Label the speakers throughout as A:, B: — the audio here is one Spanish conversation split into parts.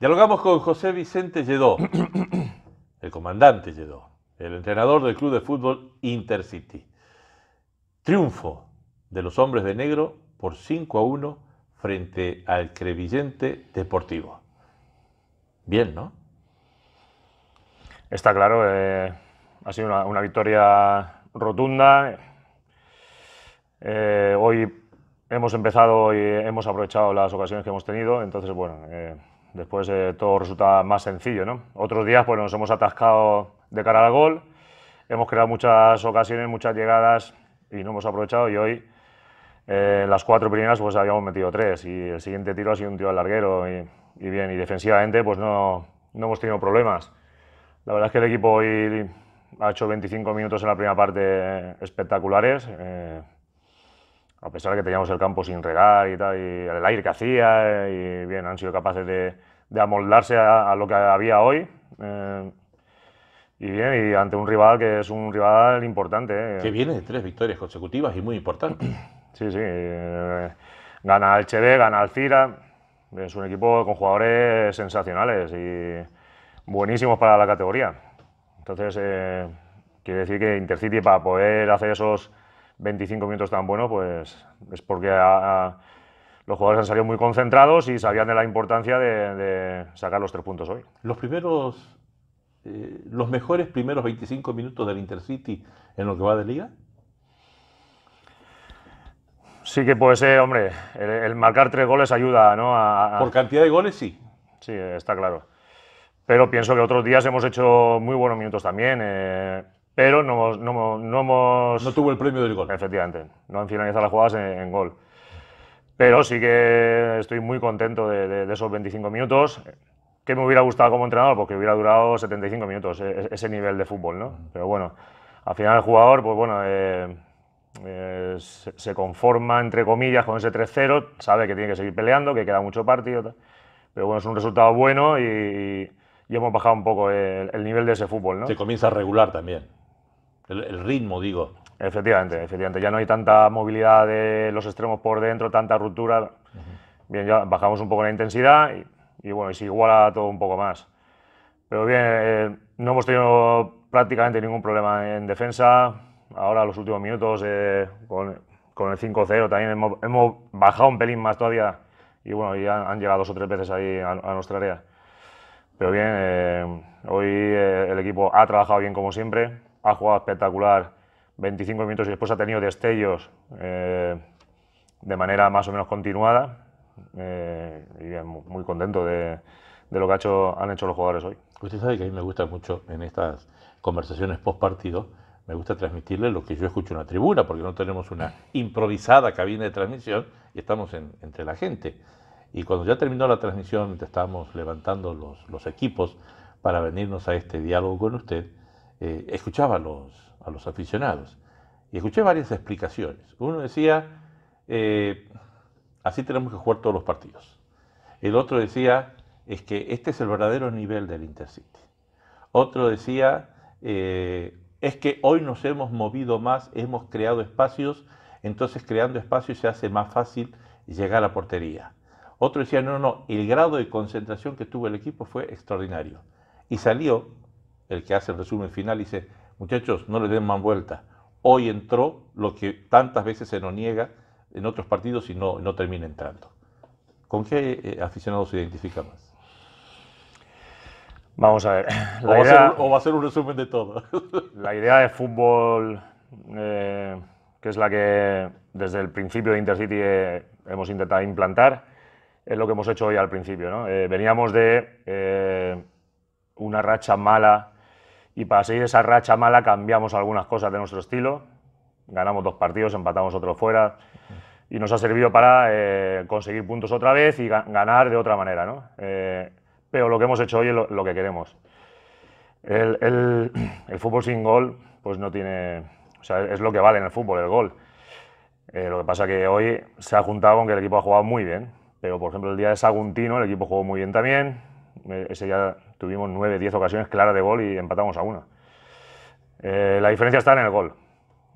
A: Dialogamos con José Vicente Lledó, el comandante Lledó, el entrenador del club de fútbol Intercity. Triunfo de los hombres de negro por 5 a 1 frente al Crevillente Deportivo. Bien,
B: ¿no? Está claro, eh, ha sido una, victoria rotunda. Eh, hoy hemos empezado y hemos aprovechado las ocasiones que hemos tenido, entonces, bueno, eh, Después todo resulta más sencillo, ¿no? Otros días pues, nos hemos atascado de cara al gol, hemos creado muchas ocasiones, muchas llegadas y no hemos aprovechado y hoy eh, las cuatro primeras pues habíamos metido tres y el siguiente tiro ha sido un tiro al larguero y, bien, y defensivamente pues no, no, hemos tenido problemas. La verdad es que el equipo hoy ha hecho 25 minutos en la primera parte espectaculares. Eh, a pesar de que teníamos el campo sin regar y tal, y el aire que hacía, eh, y bien, han sido capaces de, de amoldarse a, lo que había hoy. Eh, y bien, y ante un rival que es un rival importante. Eh. Que viene de tres victorias consecutivas y muy importante. Sí, sí. gana el Cheve, gana el Cira. Es un equipo con jugadores sensacionales y buenísimos para la categoría. Entonces, quiere decir que Intercity para poder hacer esos 25 minutos tan buenos, pues es porque los jugadores han salido muy concentrados y sabían de la importancia de, sacar los tres puntos hoy. Los primeros,
A: eh, los mejores primeros 25 minutos del Intercity en lo que va de liga.
B: Sí que puede ser, hombre, el, marcar tres goles ayuda, ¿no? Por cantidad de goles, sí. Sí, está claro. Pero pienso que otros días hemos hecho muy buenos minutos también. Eh, pero no, hemos... No tuvo el premio del gol. Efectivamente, no han finalizado las jugadas en, gol. Pero sí que estoy muy contento de, esos 25 minutos. ¿Qué me hubiera gustado como entrenador? Porque hubiera durado 75 minutos e, e, ese nivel de fútbol, ¿no? Pero bueno, al final el jugador, pues bueno, eh, eh, se, conforma, entre comillas, con ese 3-0, sabe que tiene que seguir peleando, que queda mucho partido, pero bueno, es un resultado bueno y, hemos bajado un poco el, nivel de ese fútbol. ¿no? Se comienza a regular también el, ritmo, digo. Efectivamente, efectivamente. Ya no hay tanta movilidad de los extremos por dentro, tanta ruptura. Bien, ya bajamos un poco la intensidad y, bueno, y se iguala todo un poco más. Pero bien, eh, no hemos tenido prácticamente ningún problema en defensa. Ahora, los últimos minutos, eh, con, el 5-0, también hemos, bajado un pelín más todavía. Y bueno, ya han, llegado dos o tres veces ahí a, nuestra área. Pero bien, eh, hoy el equipo ha trabajado bien como siempre ha jugado espectacular 25 minutos y después ha tenido destellos eh, de manera más o menos continuada. Eh, y muy contento de, lo que han hecho los jugadores hoy. Usted sabe que a mí me gusta mucho
A: en estas conversaciones post partido, me gusta transmitirle lo que yo escucho en la tribuna, porque no tenemos una improvisada cabina de transmisión y estamos entre la gente. Y cuando ya terminó la transmisión, estábamos levantando los equipos para venirnos a este diálogo con usted, eh, escuchaba a los, aficionados y escuché varias explicaciones. Uno decía, eh, así tenemos que jugar todos los partidos. El otro decía, es que este es el verdadero nivel del Intercity. Otro decía, eh, es que hoy nos hemos movido más, hemos creado espacios, entonces creando espacios se hace más fácil llegar a la portería. Otro decía, no, no, no, el grado de concentración que tuvo el equipo fue extraordinario. Y salió el que hace el resumen final, dice, muchachos, no le den más vuelta. Hoy entró lo que tantas veces se nos niega en otros partidos y no, no termina entrando. ¿Con qué
B: eh, aficionados aficionado se identifica más? Vamos a ver. O va,
A: a ser, un resumen de todo.
B: La idea de fútbol, eh, que es la que desde el principio de Intercity eh, hemos intentado implantar, es lo que hemos hecho hoy al principio. ¿no? veníamos de una racha mala y para seguir esa racha mala cambiamos algunas cosas de nuestro estilo. Ganamos dos partidos, empatamos otro fuera y nos ha servido para eh, conseguir puntos otra vez y ganar de otra manera. ¿no? Eh, pero lo que hemos hecho hoy es lo, que queremos. El, fútbol sin gol, pues no tiene. O sea, es lo que vale en el fútbol, el gol. Eh, lo que pasa es que hoy se ha juntado con que el equipo ha jugado muy bien. Pero, por ejemplo, el día de Saguntino, el equipo jugó muy bien también. Ese día Tuvimos 9, 10 ocasiones claras de gol y empatamos a una. Eh, la diferencia está en el gol.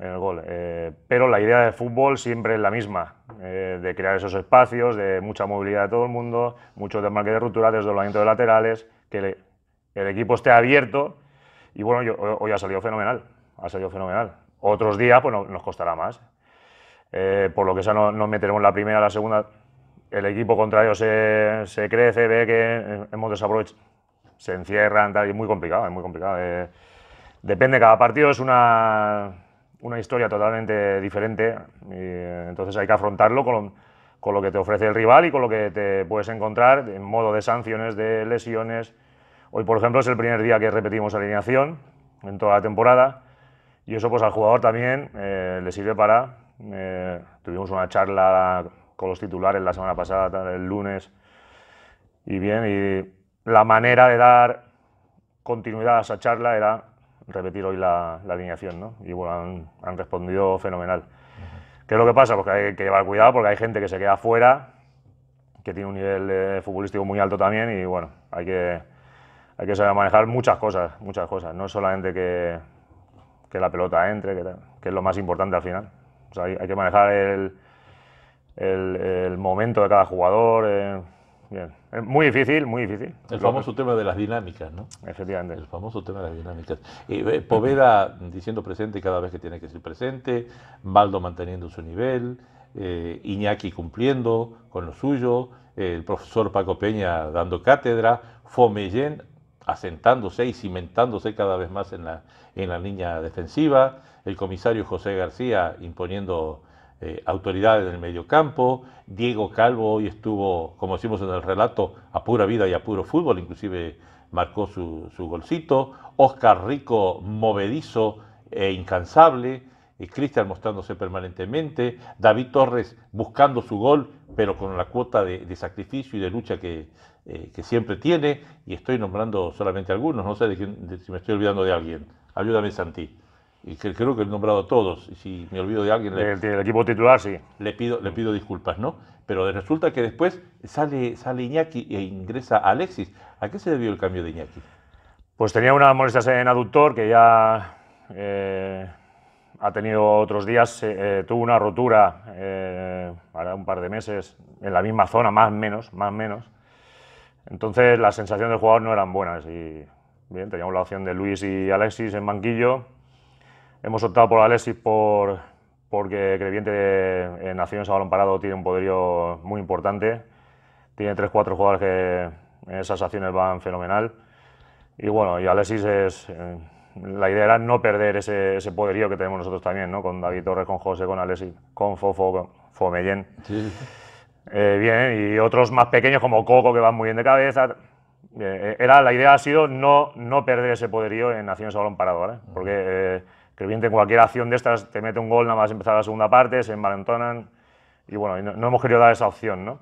B: En el gol. Eh, pero la idea de fútbol siempre es la misma, eh, de crear esos espacios, de mucha movilidad de todo el mundo, mucho desmarque de ruptura, desdoblamiento de laterales, que el equipo esté abierto. Y bueno, yo, hoy ha salido fenomenal, ha salido fenomenal. Otros días pues, nos costará más. por lo que sea, nos no meteremos la primera, la segunda. El equipo contrario se, se crece, ve que hemos desaprovechado se encierran, y es muy complicado, es muy complicado. Eh. depende, cada partido es una, historia totalmente diferente, eh, entonces hay que afrontarlo con, lo que te ofrece el rival y con lo que te puedes encontrar en modo de sanciones, de lesiones. Hoy, por ejemplo, es el primer día que repetimos alineación en toda la temporada y eso pues al jugador también eh, le sirve para... tuvimos una charla con los titulares la semana pasada, el lunes, y bien, y la manera de dar continuidad a esa charla era repetir hoy la, la alineación, ¿no? Y bueno, han, respondido fenomenal. ¿Qué es lo que pasa? Porque pues hay que llevar cuidado porque hay gente que se queda fuera, que tiene un nivel futbolístico muy alto también y bueno, hay que, hay que saber manejar muchas cosas, muchas cosas. No solamente que, la pelota entre, que, es lo más importante al final. hay, que manejar el, momento de cada jugador. Eh, bien. Muy difícil, muy difícil. El famoso
A: tema de las dinámicas, ¿no? Efectivamente. El famoso tema de las dinámicas. Poveda diciendo presente cada vez que tiene que ser presente, Baldo manteniendo su nivel, eh, Iñaki cumpliendo con lo suyo, el profesor Paco Peña dando cátedra, Fomellén asentándose y cimentándose cada vez más en la, en la línea defensiva, el comisario José García imponiendo eh, autoridades del mediocampo. Diego Calvo hoy estuvo, como decimos en el relato, a pura vida y a puro fútbol, inclusive marcó su, su golcito. Oscar Rico, movedizo e incansable. Cristian mostrándose permanentemente. David Torres buscando su gol, pero con la cuota de, sacrificio y de lucha que, eh, que, siempre tiene. Y estoy nombrando solamente algunos, no sé si me estoy olvidando de alguien. Ayúdame, Santi y creo que he nombrado a todos, y si me olvido de alguien... Del, equipo titular, sí. Le pido, le pido disculpas, ¿no? Pero resulta que después sale,
B: sale Iñaki e ingresa Alexis. ¿A qué se debió el cambio de Iñaki? Pues tenía una molestia en aductor que ya eh, ha tenido otros días. Eh, tuvo una rotura para eh, un par de meses en la misma zona, más menos, más menos. Entonces las sensaciones del jugador no eran buenas. Y bien, teníamos la opción de Luis y Alexis en banquillo Hemos optado por Alexis por, porque creyente en acciones a balón parado tiene un poderío muy importante. Tiene 3 cuatro jugadores que en esas acciones van fenomenal. Y bueno, y Alexis es... Eh, la idea era no perder ese, poderío que tenemos nosotros también, ¿no? Con David Torres, con José, con Alexis, con Fofo, con Fomellén. Eh, bien, y otros más pequeños como Coco, que van muy bien de cabeza. Eh, era, la idea ha sido no, no perder ese poderío en Naciones a balón parado, ¿vale? Porque que bien en cualquier acción de estas te mete un gol nada más empezar la segunda parte, se envalentonan y bueno, no, hemos querido dar esa opción, ¿no?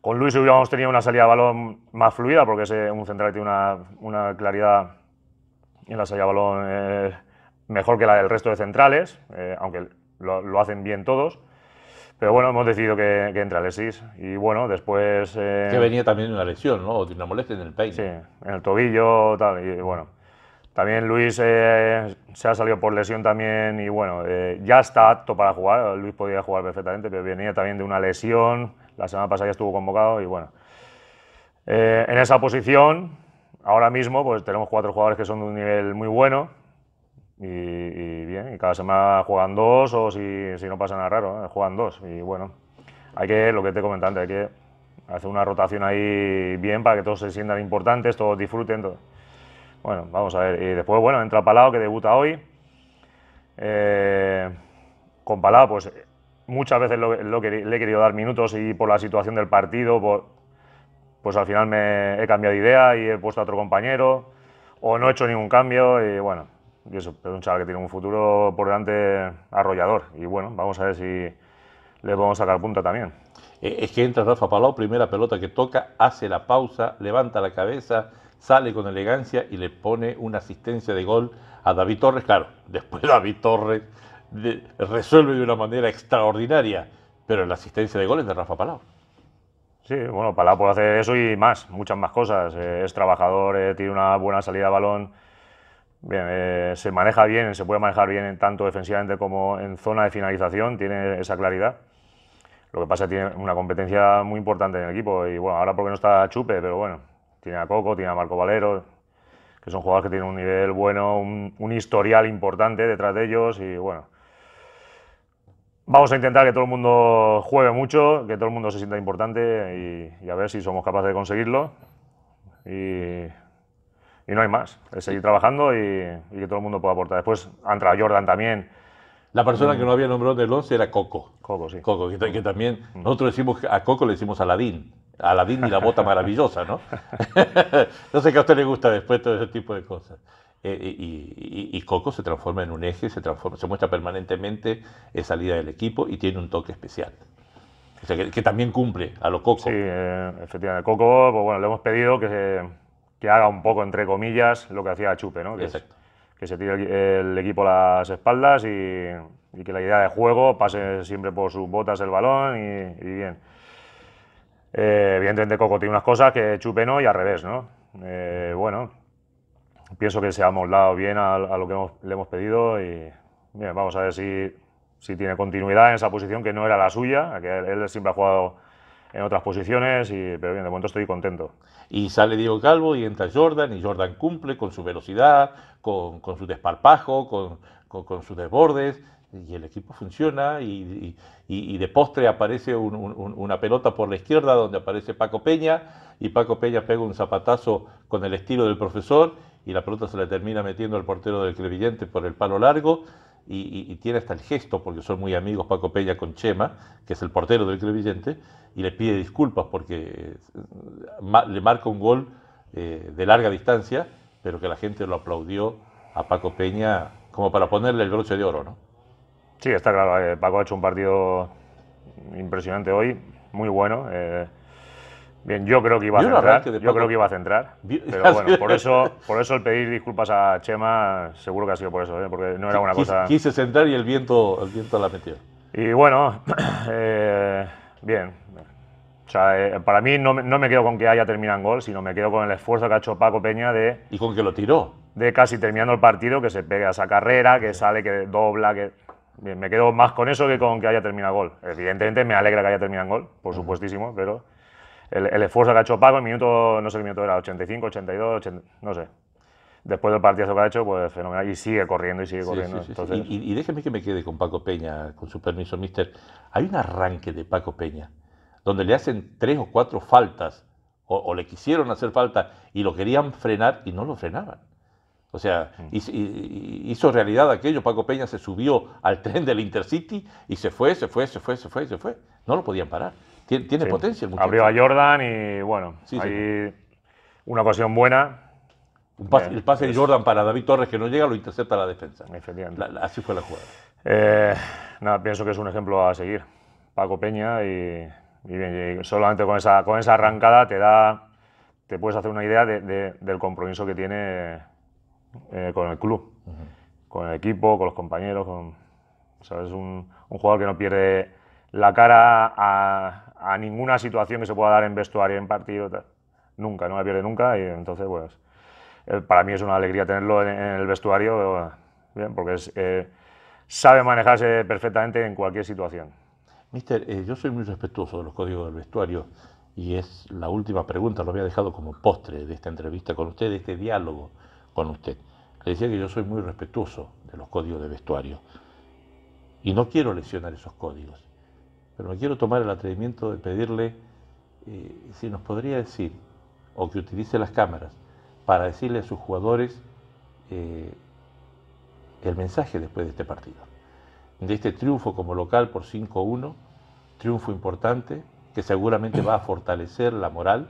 B: Con Luis hubiéramos tenido una salida de balón más fluida porque es un central que tiene una, una claridad en la salida de balón eh, mejor que la del resto de centrales, eh, aunque lo, lo, hacen bien todos. Pero bueno, hemos decidido que, que entra Alexis. Y bueno, después. Eh, que venía
A: también una lesión, ¿no? Una molestia en el peine. Sí, en
B: el tobillo, tal. Y bueno, también Luis eh, se ha salido por lesión también y bueno, eh, ya está apto para jugar. Luis podía jugar perfectamente, pero venía también de una lesión. La semana pasada ya estuvo convocado y bueno. Eh, en esa posición, ahora mismo, pues tenemos cuatro jugadores que son de un nivel muy bueno y, bien. cada semana juegan dos o si, no pasa nada raro, juegan dos. Y bueno, hay que, lo que te comentante hay que hacer una rotación ahí bien para que todos se sientan importantes, todos disfruten. Bueno, vamos a ver. Y después, bueno, entra Palau, que debuta hoy. Eh, con Palau, pues muchas veces le he querido dar minutos y por la situación del partido, pues al final me he cambiado de idea y he puesto a otro compañero. O no he hecho ningún cambio y bueno, y eso, es un chaval que tiene un futuro por delante arrollador. Y bueno, vamos a ver si le podemos sacar punta también. Eh, es que entra Rafa Palau, primera pelota
A: que toca, hace la pausa, levanta la cabeza, sale con elegancia y le pone una asistencia de gol a David Torres. Claro, después David Torres resuelve de una manera extraordinaria, pero la asistencia de gol es de Rafa Palau.
B: Sí, bueno, Palau puede hacer eso y más, muchas más cosas. Eh, es trabajador, eh, tiene una buena salida de balón, eh, se maneja bien, se puede manejar bien tanto defensivamente como en zona de finalización, tiene esa claridad. Lo que pasa tiene una competencia muy importante en el equipo y bueno, ahora porque no está Chupe, pero bueno, tiene a Coco, tiene a Marco Valero, que son jugadores que tienen un nivel bueno, un, historial importante detrás de ellos y bueno. Vamos a intentar que todo el mundo juegue mucho, que todo el mundo se sienta importante y, a ver si somos capaces de conseguirlo. Y, no hay más. Es seguir trabajando y, que todo el mundo pueda aportar. Después entra Jordan también. La persona mm. que no había
A: nombrado del 11 era Coco. Coco, sí. Coco, que, también. Mm. Nosotros decimos, a Coco le decimos Aladín. Aladín y la bota maravillosa, ¿no? no sé qué a usted le gusta después todo ese tipo de cosas. Eh, eh, y, Coco se transforma en un eje, se, transforma, se muestra permanentemente, en salida del equipo y tiene un toque especial. O sea, que, también cumple
B: a lo Coco. Sí, efectivamente. Eh, efectivamente. Coco, pues bueno, le hemos pedido que, que haga un poco, entre comillas, lo que hacía Chupe, ¿no? Que Exacto. que se tire el, equipo a las espaldas y, que la idea de juego pase siempre por sus botas el balón y, y bien. Eh, evidentemente Coco tiene unas cosas que Chupe no y al revés, ¿no? Eh, bueno, pienso que se ha moldado bien a, lo que le hemos pedido y vamos a ver si, tiene continuidad en esa posición que no era la suya, que él, siempre ha jugado en otras posiciones, y, pero bien, de momento estoy contento. Y sale Diego Calvo y entra Jordan, y Jordan cumple con su velocidad,
A: con, su desparpajo, con, con sus desbordes y el equipo funciona y, de postre aparece una pelota por la izquierda donde aparece Paco Peña y Paco Peña pega un zapatazo con el estilo del profesor y la pelota se le termina metiendo al portero del Crevillente por el palo largo y, tiene hasta el gesto, porque son muy amigos Paco Peña con Chema, que es el portero del Crevillente, y le pide disculpas porque eh, le marca un gol eh, de larga distancia, pero que la gente lo
B: aplaudió a Paco Peña como para ponerle el broche de oro, ¿no? Sí, está claro. Eh, Paco ha hecho un partido impresionante hoy, muy bueno. Eh, bien, yo creo que iba a centrar. Yo creo que iba a centrar. Pero bueno, por eso, por eso el pedir disculpas a Chema, seguro que ha sido por eso, eh, porque no era una cosa. Quise centrar y el viento, el viento la metió. Y bueno, bien. O sea, para mí no, me quedo con que haya terminado en gol, sino me quedo con el esfuerzo que ha hecho Paco Peña de. Y con que lo tiró. De casi terminando el partido, que se pega esa carrera, que sale, que dobla, que me quedo más con eso que con que haya terminado gol. Evidentemente me alegra que haya terminado gol, por supuestísimo, pero el, esfuerzo que ha hecho Paco, el minuto, no sé el minuto era, 85, 82, no sé. Después del partidazo que ha hecho, pues fenomenal. Y sigue corriendo y sigue corriendo.
A: y, déjeme que me quede con Paco Peña, con su permiso, mister. Hay un arranque de Paco Peña, donde le hacen tres o cuatro faltas, o, o le quisieron hacer falta, y lo querían frenar y no lo frenaban. O sea, mm. hizo, realidad aquello. Paco Peña se subió al tren del Intercity y se fue, se fue, se fue, se fue, se fue. No lo podían parar. Tiene, potencia. Abrió a Jordan y
B: bueno, sí, ahí una ocasión buena.
A: el pase de Jordan para
B: David Torres que no llega lo intercepta la defensa. así fue la jugada. Eh, nada, pienso que es un ejemplo a seguir. Paco Peña y, solamente con esa, con esa arrancada te da, te puedes hacer una idea del compromiso que tiene eh, con el club, con el equipo, con los compañeros. Con, es un, jugador que no pierde la cara a, ninguna situación que se pueda dar en vestuario, en partido, nunca, no la pierde nunca. Y entonces, pues, eh, para mí es una alegría tenerlo en, el vestuario, porque eh, sabe manejarse perfectamente en cualquier situación. Mister, yo soy muy respetuoso de los códigos del vestuario y es la
A: última pregunta, lo había dejado como postre de esta entrevista con usted, de este diálogo con usted. Le decía que yo soy muy respetuoso de los códigos de vestuario y no quiero lesionar esos códigos, pero me quiero tomar el atrevimiento de pedirle eh, si nos podría decir, o que utilice las cámaras, para decirle a sus jugadores eh, el mensaje después de este partido, de este triunfo como local por 5-1, triunfo importante que seguramente va a fortalecer la moral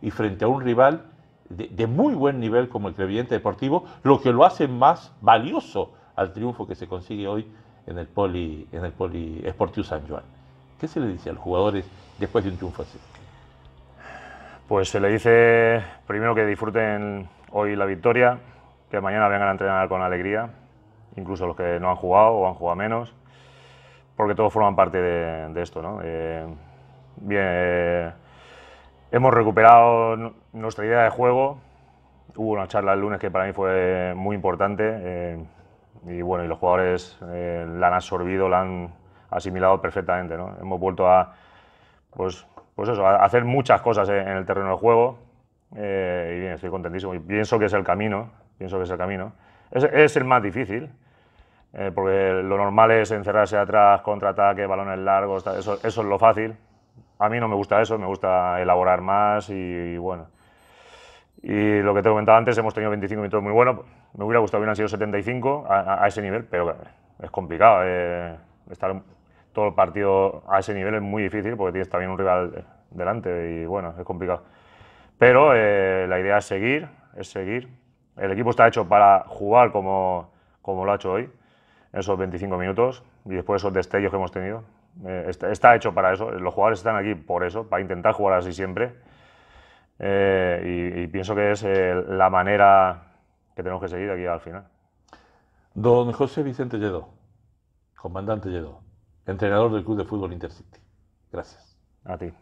A: y frente a un rival de, muy buen nivel como el Crevillente Deportivo, lo que lo hace más valioso al triunfo que se consigue hoy en el Poli, en el poli
B: San Juan. ¿Qué se le dice a los jugadores después de un triunfo así? Pues se le dice primero que disfruten hoy la victoria, que mañana vengan a entrenar con alegría, incluso los que no han jugado o han jugado menos, porque todos forman parte de, esto. Eh, bien, eh, Hemos recuperado nuestra idea de juego. Hubo una charla el lunes que para mí fue muy importante. Eh, y bueno, y los jugadores eh, la han absorbido, la han asimilado perfectamente. ¿no? Hemos vuelto a, pues, pues eso, a hacer muchas cosas en, el terreno del juego. Eh, y bien, estoy contentísimo. Y pienso que es el camino. Pienso que es el camino. Es, el más difícil. porque lo normal es encerrarse atrás, contraataque, balones largos, eso, eso es lo fácil a mí no me gusta eso, me gusta elaborar más y, bueno. Y lo que te comentaba antes, hemos tenido 25 minutos muy buenos. Me hubiera gustado que hubieran sido 75 a, ese nivel, pero es complicado. Eh, estar todo el partido a ese nivel es muy difícil porque tienes también un rival delante y bueno, es complicado. Pero eh, la idea es seguir, es seguir. El equipo está hecho para jugar como, como lo ha hecho hoy, esos 25 minutos y después esos destellos que hemos tenido. Eh, está, hecho para eso. Los jugadores están aquí por eso, para intentar jugar así siempre. Eh, y, pienso que es eh, la manera que tenemos que seguir aquí al final. Don José Vicente Lledó, comandante Lledó,
A: entrenador del Club de Fútbol Intercity. Gracias. A ti.